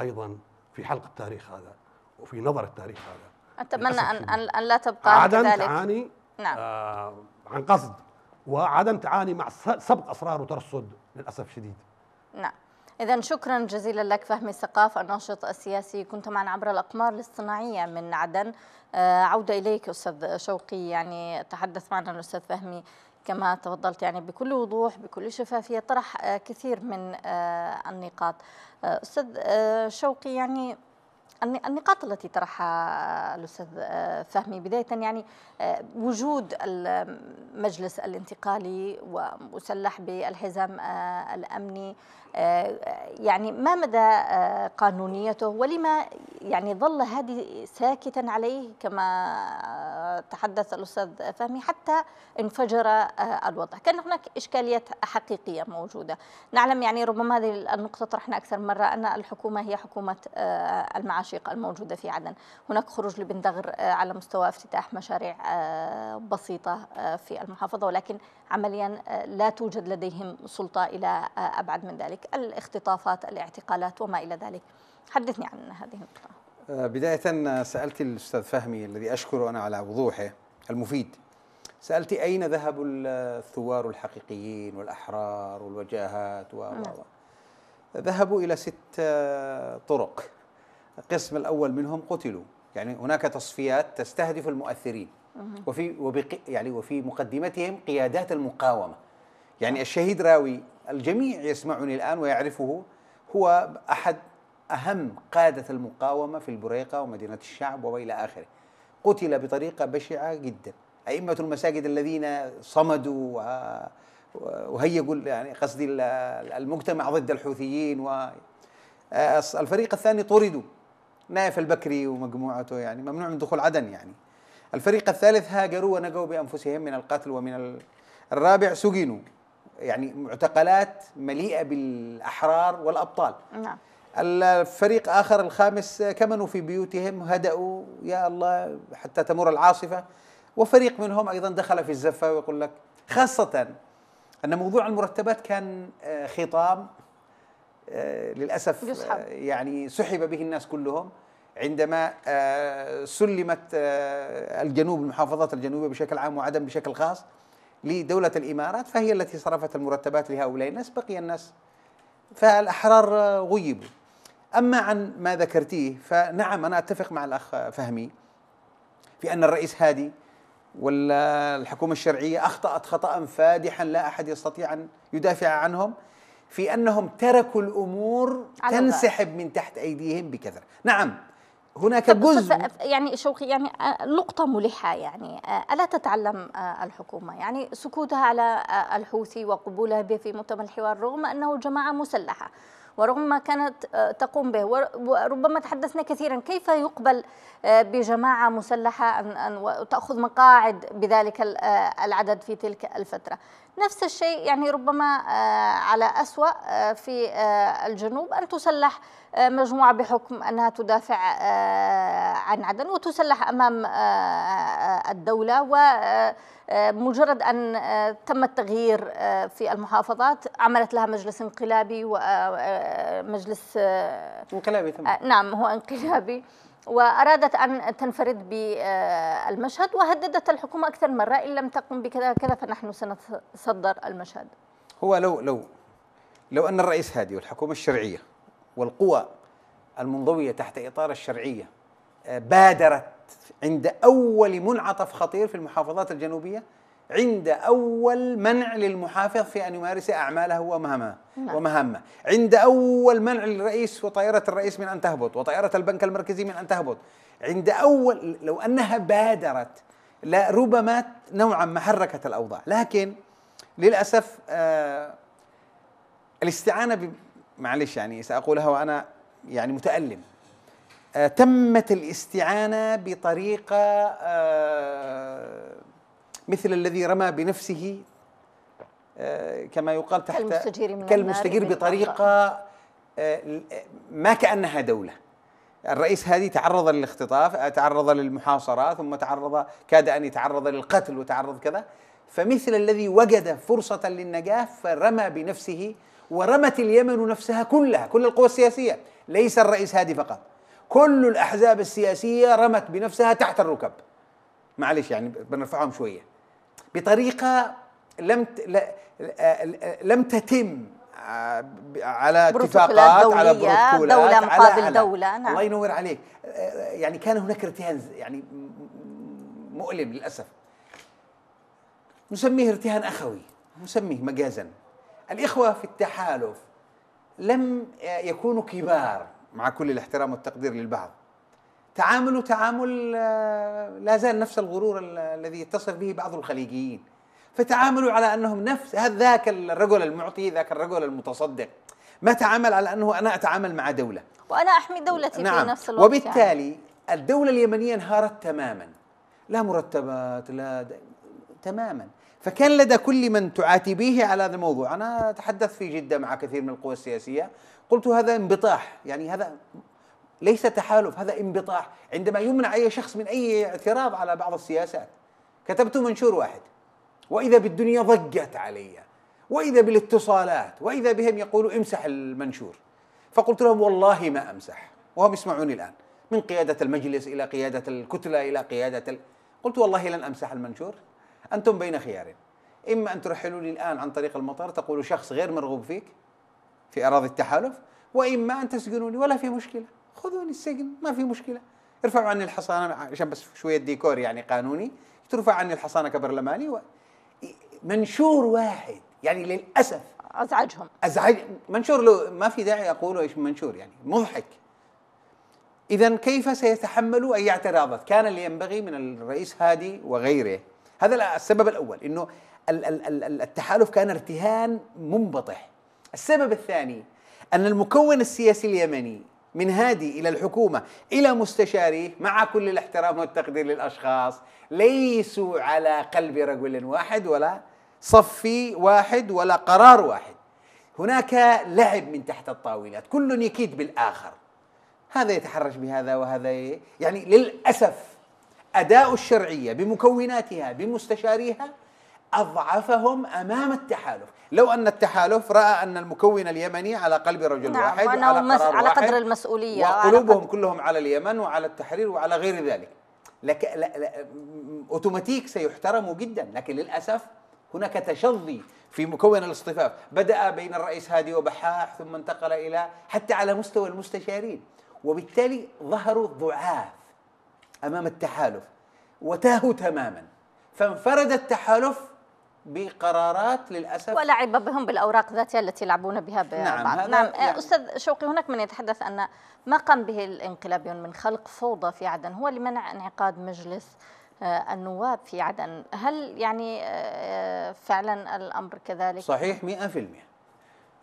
ايضا في حلق التاريخ هذا وفي نظر التاريخ هذا أتمنى أن أن لا تبقى عدم تعاني نعم. آه عن قصد وعدم تعاني مع سبق أسرار وترصد للأسف شديد نعم إذا شكرا جزيلا لك فهمي الثقافة الناشط السياسي كنت معنا عبر الأقمار الاصطناعية من عدن آه عودة إليك أستاذ شوقي يعني تحدث معنا الأستاذ فهمي كما تفضلت يعني بكل وضوح بكل شفافية طرح آه كثير من آه النقاط آه، أستاذ آه، شوقي يعني النقاط التي طرحها آه، الأستاذ آه، فهمي بداية يعني آه، وجود المجلس الانتقالي ومسلح بالحزام الأمني يعني ما مدى قانونيته ولما يعني ظل هادي ساكتا عليه كما تحدث الأستاذ فهمي حتى انفجر الوضع كان هناك إشكاليات حقيقية موجودة نعلم يعني ربما هذه النقطة طرحنا أكثر مرة أن الحكومة هي حكومة المعاش العشيقة الموجودة في عدن هناك خروج لبن دغر آه، على مستوى افتتاح مشاريع آه، بسيطة آه، في المحافظة ولكن عمليا لا توجد لديهم سلطة إلى أبعد من ذلك الاختطافات الاعتقالات وما إلى ذلك حدثني عن هذه النقطة بداية سألت الأستاذ فهمي الذي أشكره أنا على وضوحه المفيد سألت أين ذهب الثوار الحقيقيين والأحرار والوجاهات و نعم. ذهبوا إلى ست طرق القسم الأول منهم قتلوا يعني هناك تصفيات تستهدف المؤثرين وفي يعني وفي مقدمتهم قيادات المقاومة يعني الشهيد راوي الجميع يسمعني الآن ويعرفه هو أحد أهم قادة المقاومة في البريقة ومدينة الشعب وإلى آخره قتل بطريقة بشعة جدا أئمة المساجد الذين صمدوا وهيجوا يعني قصدي المجتمع ضد الحوثيين و آه، الفريق الثاني طردوا نايف البكري ومجموعته يعني ممنوع من دخول عدن يعني الفريق الثالث هاجروا ونجوا بأنفسهم من القتل ومن الرابع سجنوا يعني معتقلات مليئة بالأحرار والأبطال نعم الفريق آخر الخامس كمنوا في بيوتهم هدأوا يا الله حتى تمر العاصفة وفريق منهم أيضا دخل في الزفة ويقول لك خاصة أن موضوع المرتبات كان آه، خطام آه، للاسف يسحب. آه، يعني سحب به الناس كلهم عندما آه، سلمت الجنوب المحافظات الجنوبيه بشكل عام وعدن بشكل خاص لدوله الامارات فهي التي صرفت المرتبات لهؤلاء الناس بقي الناس فالاحرار غيبوا اما عن ما ذكرتيه فنعم انا اتفق مع الاخ فهمي في ان الرئيس هادي والحكومه الشرعيه اخطات خطا فادحا لا احد يستطيع ان يدافع عنهم في انهم تركوا الامور تنسحب من تحت ايديهم بكثره نعم هناك جزء يعني شوقي يعني آه، نقطة ملحة يعني آه، ألا تتعلم آه، الحكومة يعني سكوتها على الحوثي وقبولها به في مؤتمر الحوار رغم أنه جماعة مسلحة ورغم ما كانت تقوم به وربما تحدثنا كثيرا كيف يقبل بجماعة مسلحة أن تأخذ مقاعد بذلك العدد في تلك الفترة نفس الشيء يعني ربما آه، على أسوأ آه، في آه، الجنوب أن تسلح مجموعة بحكم أنها تدافع عن عدن وتسلح أمام الدولة ومجرد أن تم التغيير في المحافظات عملت لها مجلس انقلابي ومجلس انقلابي ثم. نعم هو انقلابي وأرادت أن تنفرد بالمشهد وهددت الحكومة أكثر مرة إن لم تقم بكذا كذا فنحن سنتصدر المشهد هو لو لو لو أن الرئيس هادي والحكومة الشرعية والقوى المنضوية تحت إطار الشرعية آه، بادرت عند أول منعطف خطير في المحافظات الجنوبية عند أول منع للمحافظ في أن يمارس أعماله ومهمه نعم. ومهمه عند أول منع للرئيس وطائرة الرئيس من أن تهبط وطائرة البنك المركزي من أن تهبط عند أول لو أنها بادرت لربما نوعا ما حركت الأوضاع لكن للأسف آه الاستعانة معلش يعني سأقولها وأنا يعني متألم آه تمت الاستعانة بطريقة آه مثل الذي رمى بنفسه آه، كما يقال تحت كالمستجير, من كالمستجير بطريقة آه، ما كأنها دولة الرئيس هادي تعرض للاختطاف آه، تعرض للمحاصرة ثم تعرض كاد أن يتعرض للقتل وتعرض كذا فمثل الذي وجد فرصة للنجاة فرمى بنفسه ورمت اليمن نفسها كلها كل القوى السياسية ليس الرئيس هادي فقط كل الأحزاب السياسية رمت بنفسها تحت الركب معلش يعني بنرفعهم شوية بطريقه لم آه، آه، لم تتم آه، على اتفاقات على بروتوكولات دولة مقابل على دولة نعم. الله ينور عليك يعني كان هناك ارتهان يعني مؤلم للأسف نسميه ارتهان أخوي نسميه مجازا الإخوة في التحالف لم يكونوا كبار مع كل الاحترام والتقدير للبعض تعامله تعامل آه، لا زال نفس الغرور الذي يتصف به بعض الخليجيين فتعاملوا على انهم نفس ذاك الرجل المعطي ذاك الرجل المتصدق ما تعامل على انه انا اتعامل مع دوله وانا احمي دولتي نعم. في نفس الوقت يعني. وبالتالي يعني. الدوله اليمنيه انهارت تماما لا مرتبات لا د... تماما فكان لدى كل من تعاتبيه على هذا الموضوع انا تحدثت في جده مع كثير من القوى السياسيه قلت هذا انبطاح يعني هذا ليس تحالف هذا انبطاح عندما يمنع أي شخص من أي اعتراض على بعض السياسات كتبت منشور واحد وإذا بالدنيا ضجت علي وإذا بالاتصالات وإذا بهم يقولوا امسح المنشور فقلت لهم والله ما أمسح وهم يسمعوني الآن من قيادة المجلس إلى قيادة الكتلة إلى قيادة ال... قلت والله لن أمسح المنشور أنتم بين خيارين إما أن ترحلوا لي الآن عن طريق المطار تقولوا شخص غير مرغوب فيك في أراضي التحالف وإما أن تسجنوني ولا في مشكلة خذوني السجن ما في مشكله ارفعوا عني الحصانه عشان بس شويه ديكور يعني قانوني ترفع عني الحصانه كبرلماني و... منشور واحد يعني للاسف ازعجهم ازعج منشور له ما في داعي اقوله ايش منشور يعني مضحك اذا كيف سيتحملوا اي اعتراضات كان اللي ينبغي من الرئيس هادي وغيره هذا السبب الاول انه التحالف كان ارتهان منبطح السبب الثاني ان المكون السياسي اليمني من هادي إلى الحكومة إلى مستشاريه مع كل الاحترام والتقدير للأشخاص ليسوا على قلب رجل واحد ولا صف واحد ولا قرار واحد هناك لعب من تحت الطاولات كل يكيد بالآخر هذا يتحرش بهذا وهذا يعني للأسف أداء الشرعية بمكوناتها بمستشاريها أضعفهم أمام التحالف لو أن التحالف رأى أن المكون اليمني على قلب رجل نعم واحد وعلى مس... على قدر المسؤولية وقلوبهم واحد. كلهم على اليمن وعلى التحرير وعلى غير ذلك لك... ل... ل... أوتوماتيك سيحترم جدا لكن للأسف هناك تشظي في مكون الاصطفاف بدأ بين الرئيس هادي وبحاح ثم انتقل إلى حتى على مستوى المستشارين وبالتالي ظهروا ضعاف أمام التحالف وتاهوا تماما فانفرد التحالف بقرارات للاسف ولعب بهم بالاوراق ذاتها التي يلعبون بها نعم, نعم يعني استاذ شوقي هناك من يتحدث ان ما قام به الانقلابيون من خلق فوضى في عدن هو لمنع انعقاد مجلس آه، النواب في عدن هل يعني آه، آه، فعلا الامر كذلك صحيح 100%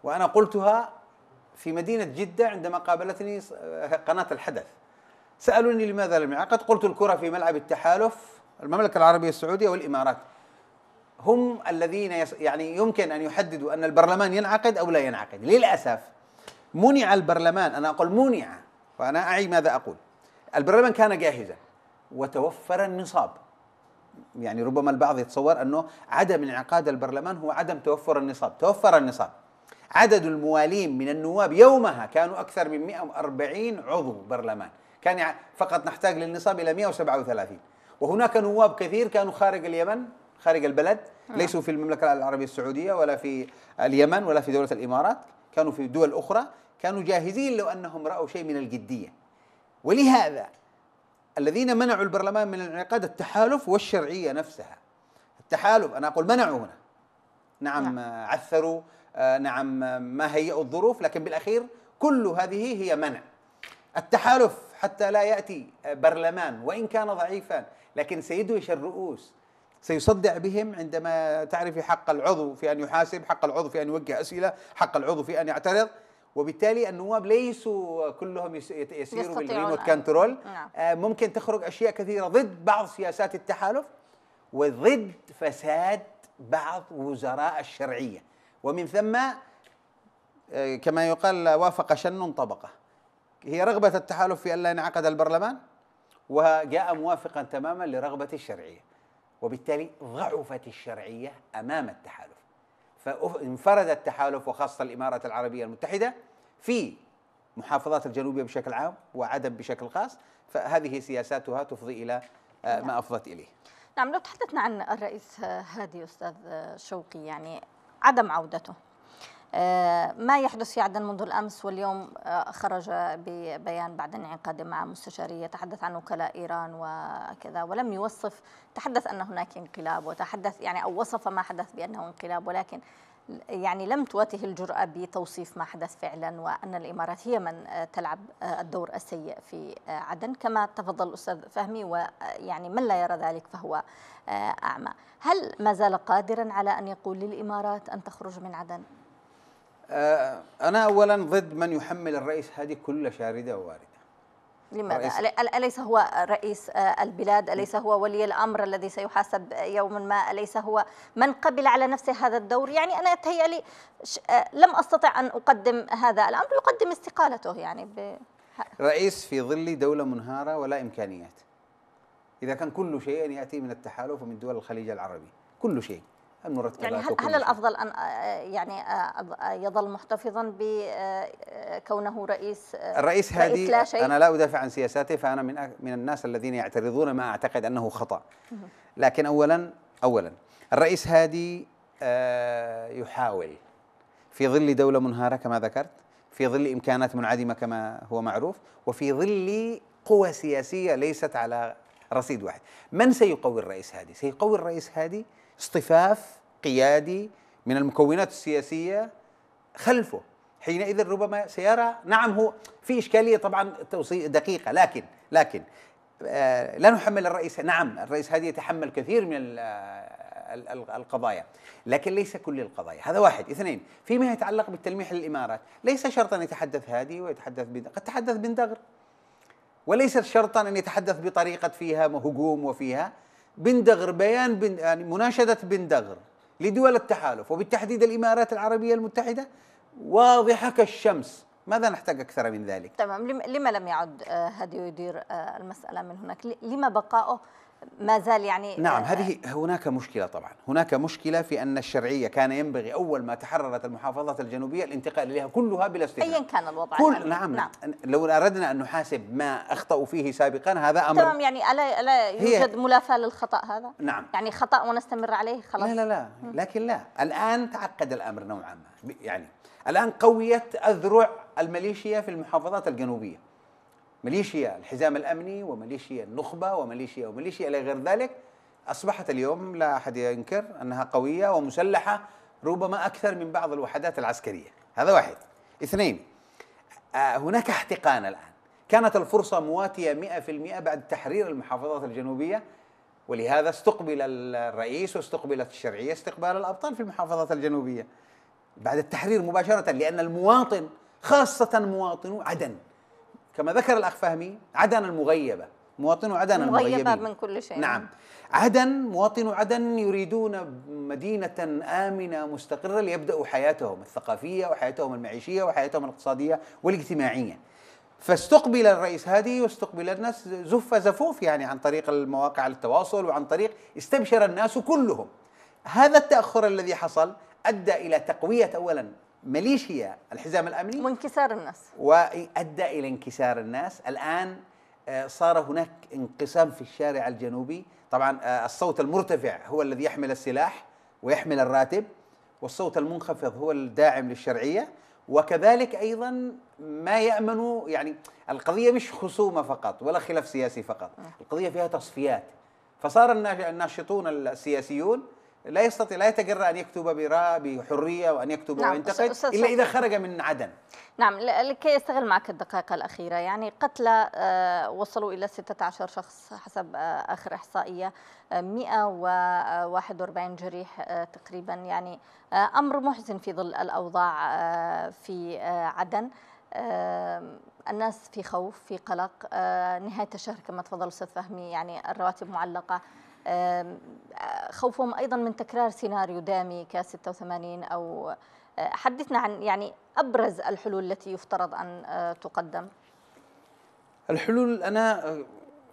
وانا قلتها في مدينه جده عندما قابلتني قناه الحدث سالوني لماذا لم يعقد قلت الكره في ملعب التحالف المملكه العربيه السعوديه والامارات هم الذين يعني يمكن ان يحددوا ان البرلمان ينعقد او لا ينعقد، للاسف منع البرلمان انا اقول منع وانا اعي ماذا اقول. البرلمان كان جاهزا وتوفر النصاب. يعني ربما البعض يتصور انه عدم انعقاد البرلمان هو عدم توفر النصاب، توفر النصاب. عدد الموالين من النواب يومها كانوا اكثر من 140 عضو برلمان، كان فقط نحتاج للنصاب الى 137 وهناك نواب كثير كانوا خارج اليمن خارج البلد آه. ليسوا في المملكة العربية السعودية ولا في اليمن ولا في دولة الإمارات كانوا في دول أخرى كانوا جاهزين لو أنهم رأوا شيء من الجدية ولهذا الذين منعوا البرلمان من انعقاد التحالف والشرعية نفسها التحالف أنا أقول منعوا هنا نعم, نعم. عثروا آه، نعم ما هيئوا الظروف لكن بالأخير كل هذه هي منع التحالف حتى لا يأتي برلمان وإن كان ضعيفا لكن سيدهش الرؤوس سيصدع بهم عندما تعرف حق العضو في أن يحاسب حق العضو في أن يوجه أسئلة حق العضو في أن يعترض وبالتالي النواب ليسوا كلهم يسيروا بالريموت كنترول نعم. آه، ممكن تخرج أشياء كثيرة ضد بعض سياسات التحالف وضد فساد بعض وزراء الشرعية ومن ثم آه، كما يقال وافق شن طبقة هي رغبة التحالف في ألا ينعقد البرلمان وجاء موافقا تماما لرغبة الشرعية وبالتالي ضعفت الشرعية أمام التحالف فانفرد التحالف وخاصة الإمارات العربية المتحدة في محافظات الجنوبية بشكل عام وعدن بشكل خاص فهذه سياساتها تفضي إلى آه، نعم. ما أفضت إليه نعم لو تحدثنا عن الرئيس آه، هادي أستاذ آه، شوقي يعني عدم عودته آه، ما يحدث في عدن منذ الأمس واليوم آه، خرج ببيان بعد انعقاده مع مستشارية تحدث عن وكلاء إيران وكذا ولم يوصف تحدث أن هناك انقلاب وتحدث يعني أو وصف ما حدث بأنه انقلاب ولكن يعني لم تواته الجرأة بتوصيف ما حدث فعلا وأن الإمارات هي من آه، تلعب الدور السيء في عدن كما تفضل الأستاذ فهمي ويعني من لا يرى ذلك فهو أعمى هل ما زال قادرا على أن يقول للإمارات أن تخرج من عدن؟ آه، أنا أولا ضد من يحمل الرئيس هذه كل شاردة وواردة لماذا؟ أليس هو رئيس آه، البلاد؟ أليس هو ولي الأمر الذي سيحاسب يوما ما؟ أليس هو من قبل على نفسه هذا الدور؟ يعني أنا لي آه، لم أستطع أن أقدم هذا الأمر يقدم استقالته يعني ب... رئيس في ظل دولة منهارة ولا إمكانيات إذا كان كل شيء يأتي من التحالف ومن دول الخليج العربي كل شيء المرتبات يعني هل, هل الافضل ان آه، يعني آه، آه، يظل محتفظا بكونه رئيس الرئيس هادي لا شيء؟ انا لا ادافع عن سياساته فانا من من الناس الذين يعترضون ما اعتقد انه خطا لكن اولا اولا الرئيس هادي يحاول في ظل دوله منهاره كما ذكرت في ظل امكانات منعدمه كما هو معروف وفي ظل قوى سياسيه ليست على رصيد واحد من سيقوي الرئيس هادي سيقوي الرئيس هادي اصطفاف قيادي من المكونات السياسيه خلفه حينئذ ربما سيرى نعم هو في اشكاليه طبعا دقيقه لكن لكن آه، لا نحمل الرئيس نعم الرئيس هادي يتحمل كثير من القضايا لكن ليس كل القضايا هذا واحد اثنين فيما يتعلق بالتلميح للامارات ليس شرطا يتحدث هادي ويتحدث بن قد تحدث بن دغر وليس شرطا ان يتحدث بطريقه فيها هجوم وفيها بندغر بيان بن يعني مناشدة بندغر لدول التحالف وبالتحديد الإمارات العربية المتحدة واضحة كالشمس ماذا نحتاج أكثر من ذلك؟ تمام لما لم يعد هادي آه، يدير آه، المسألة من هناك؟ لما بقاؤه ما زال يعني نعم آه، هذه هناك مشكلة طبعا هناك مشكلة في أن الشرعية كان ينبغي أول ما تحررت المحافظات الجنوبية الانتقال إليها كلها بلا استثناء أيا كان الوضع كل نعم, نعم, نعم لو أردنا أن نحاسب ما أخطأوا فيه سابقا هذا أمر تمام يعني ألا, ألا يوجد ملافاة للخطأ هذا نعم يعني خطأ ونستمر عليه خلاص لا لا لا لكن لا الآن تعقد الأمر نوعا ما يعني الآن قويت أذرع الميليشيا في المحافظات الجنوبية ميليشيا الحزام الامني وميليشيا النخبه وميليشيا وميليشيا الى غير ذلك اصبحت اليوم لا احد ينكر انها قويه ومسلحه ربما اكثر من بعض الوحدات العسكريه هذا واحد اثنين آه، هناك احتقان الان كانت الفرصه مواتيه 100% بعد تحرير المحافظات الجنوبيه ولهذا استقبل الرئيس واستقبلت الشرعيه استقبال الابطال في المحافظات الجنوبيه بعد التحرير مباشره لان المواطن خاصه مواطن عدن كما ذكر الأخ فهمي عدن المغيبة مواطنو عدن المغيبة من كل شيء نعم عدن مواطنو عدن يريدون مدينة آمنة مستقرة ليبدأوا حياتهم الثقافية وحياتهم المعيشية وحياتهم الاقتصادية والاجتماعية فاستقبل الرئيس هادي واستقبل الناس زف زفوف يعني عن طريق المواقع التواصل وعن طريق استبشر الناس كلهم هذا التأخر الذي حصل أدى إلى تقوية أولا ميليشيا الحزام الامني وانكسار الناس وادى الى انكسار الناس الان آه، صار هناك انقسام في الشارع الجنوبي طبعا آه، الصوت المرتفع هو الذي يحمل السلاح ويحمل الراتب والصوت المنخفض هو الداعم للشرعيه وكذلك ايضا ما يامن يعني القضيه مش خصومه فقط ولا خلاف سياسي فقط القضيه فيها تصفيات فصار الناشطون السياسيون لا يستطيع لا يتجرأ أن يكتب براء بحرية وأن يكتب نعم وينتقد أستاذ إلا إذا خرج من عدن نعم لكي يستغل معك الدقائق الأخيرة يعني قتلى آه، وصلوا إلى 16 شخص حسب آه، آخر إحصائية 141 آه، جريح تقريبا يعني أمر محزن في ظل الأوضاع في عدن الناس في خوف في قلق نهاية الشهر كما تفضل أستاذ فهمي يعني الرواتب معلقة خوفهم ايضا من تكرار سيناريو دامي ك 86 او آه، حدثنا عن يعني ابرز الحلول التي يفترض ان آه، تقدم الحلول انا آه،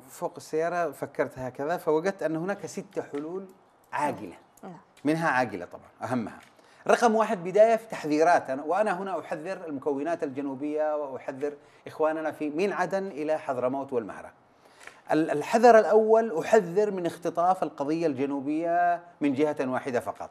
فوق السياره فكرت هكذا فوجدت ان هناك ست حلول عاجله نعم. نعم. منها عاجله طبعا اهمها رقم واحد بداية في تحذيرات أنا وأنا هنا أحذر المكونات الجنوبية وأحذر إخواننا في من عدن إلى حضرموت والمهرة الحذر الأول أحذر من اختطاف القضية الجنوبية من جهة واحدة فقط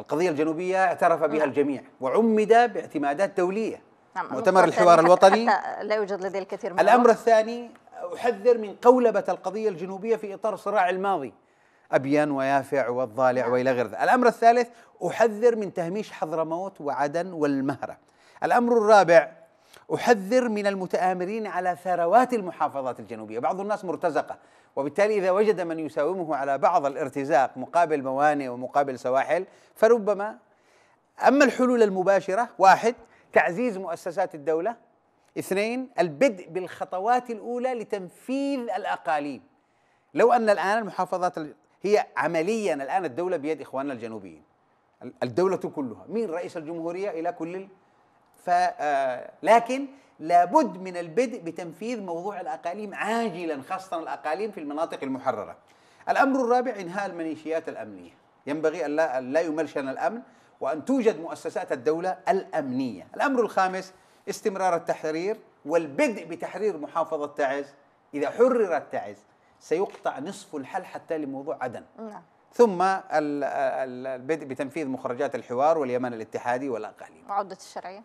القضية الجنوبية اعترف بها نعم. الجميع وعمد باعتمادات دولية نعم. مؤتمر الحوار الوطني حتى لا يوجد لدي الكثير من الأمر الثاني أحذر من قولبة القضية الجنوبية في إطار صراع الماضي أبيان ويافع والضالع نعم. وإلى غير ذلك الأمر الثالث أحذر من تهميش حضرموت وعدن والمهرة الأمر الرابع أحذر من المتآمرين على ثروات المحافظات الجنوبية بعض الناس مرتزقة وبالتالي إذا وجد من يساومه على بعض الارتزاق مقابل موانئ ومقابل سواحل فربما أما الحلول المباشرة واحد تعزيز مؤسسات الدولة اثنين البدء بالخطوات الأولى لتنفيذ الأقاليم لو أن الآن المحافظات هي عمليا الآن الدولة بيد إخواننا الجنوبيين الدولة كلها من رئيس الجمهورية إلى كل ف آه، لكن لابد من البدء بتنفيذ موضوع الأقاليم عاجلا خاصة الأقاليم في المناطق المحررة الأمر الرابع إنهاء الميليشيات الأمنية ينبغي أن لا, لا يمل شأن الأمن وأن توجد مؤسسات الدولة الأمنية الأمر الخامس استمرار التحرير والبدء بتحرير محافظة تعز إذا حررت تعز سيقطع نصف الحل حتى لموضوع عدن نعم. ثم البدء بتنفيذ مخرجات الحوار واليمن الاتحادي والأقاليم وعودة الشرعية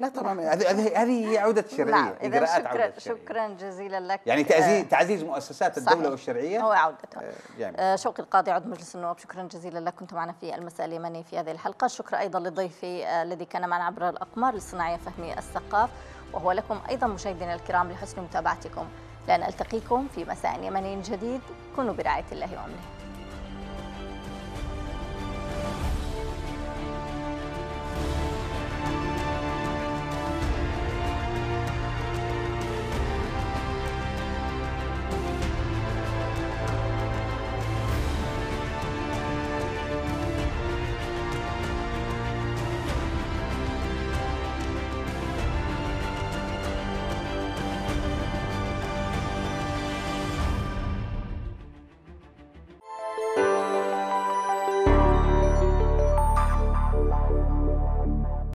لا طبعا هذه هذه هي عوده الشرعيه نعم اذا شكرا عودة شكرا جزيلا لك يعني تعزيز آه، تعزيز مؤسسات الدوله صحيح. والشرعيه هو عودتها آه،, آه شوقي القاضي عضو مجلس النواب شكرا جزيلا لك كنت معنا في المساء اليمني في هذه الحلقه شكرا ايضا لضيفي آه، الذي كان معنا عبر الاقمار للصناعيه فهمي السقاف وهو لكم ايضا مشاهدينا الكرام لحسن متابعتكم لنلتقيكم في مساء يمني جديد كونوا برعايه الله وامنه